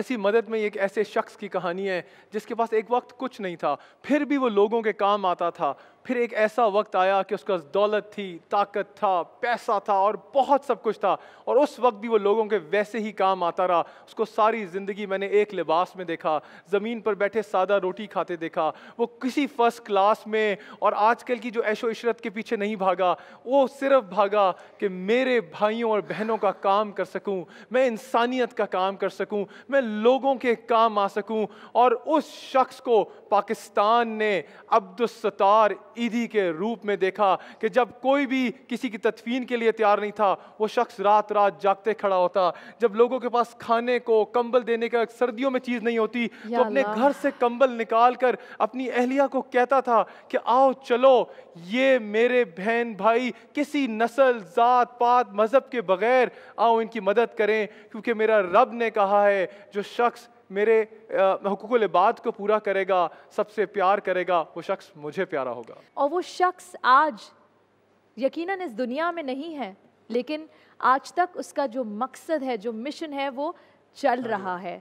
ऐसी मदद में एक ऐसे शख्स की कहानी है जिसके पास एक वक्त कुछ नहीं था फिर भी वो लोगों के काम आता था फिर एक ऐसा वक्त आया कि उसका दौलत थी ताकत था पैसा था और बहुत सब कुछ था और उस वक्त भी वो लोगों के वैसे ही काम आता रहा उसको सारी ज़िंदगी मैंने एक लिबास में देखा ज़मीन पर बैठे सादा रोटी खाते देखा वो किसी फर्स्ट क्लास में और आजकल की जो ऐशो इशरत के पीछे नहीं भागा वो सिर्फ भागा कि मेरे भाइयों और बहनों का काम कर सकूँ मैं इंसानियत का काम कर सकूँ मैं लोगों के काम आ सकूँ और उस शख्स को पाकिस्तान ने अब्दुलस्तार ईदी के रूप में देखा कि जब कोई भी किसी की तदफीन के लिए तैयार नहीं था वो शख्स रात रात जागते खड़ा होता जब लोगों के पास खाने को कंबल देने का सर्दियों में चीज़ नहीं होती तो अपने घर से कंबल निकाल कर अपनी अहलिया को कहता था कि आओ चलो ये मेरे बहन भाई किसी नस्ल ज़ात पात मज़हब के बगैर आओ इनकी मदद करें क्योंकि मेरा रब ने कहा है जो शख्स मेरे हकूक लिबाद को पूरा करेगा सबसे प्यार करेगा वो शख्स मुझे प्यारा होगा और वो शख्स आज यकीनन इस दुनिया में नहीं है लेकिन आज तक उसका जो मकसद है जो मिशन है वो चल हाँ। रहा है